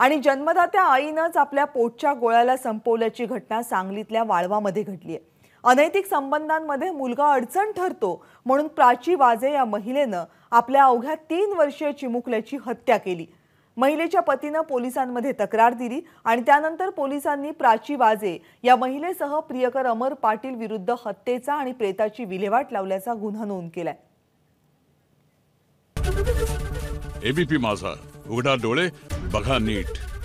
आणि जन्मदात्या आईनंच आपल्या पोटच्या गोळ्याला संपवल्याची घटना सांगलीतल्या वाळवामध्ये घडली आहे अनैतिक संबंधांमध्ये मुलगा अडचण ठरतो म्हणून प्राची वाजे या महिलेनं आपल्या अवघ्या तीन वर्षीय चिमुकल्याची हत्या केली महिलेच्या पतीनं पोलिसांमध्ये तक्रार दिली आणि त्यानंतर पोलिसांनी प्राची वाजे या महिलेसह प्रियकर अमर पाटील विरुद्ध हत्येचा आणि प्रेताची विल्हेवाट लावल्याचा गुन्हा नोंद केलाय एबीपी माझा उघडा डोळे बघा नीट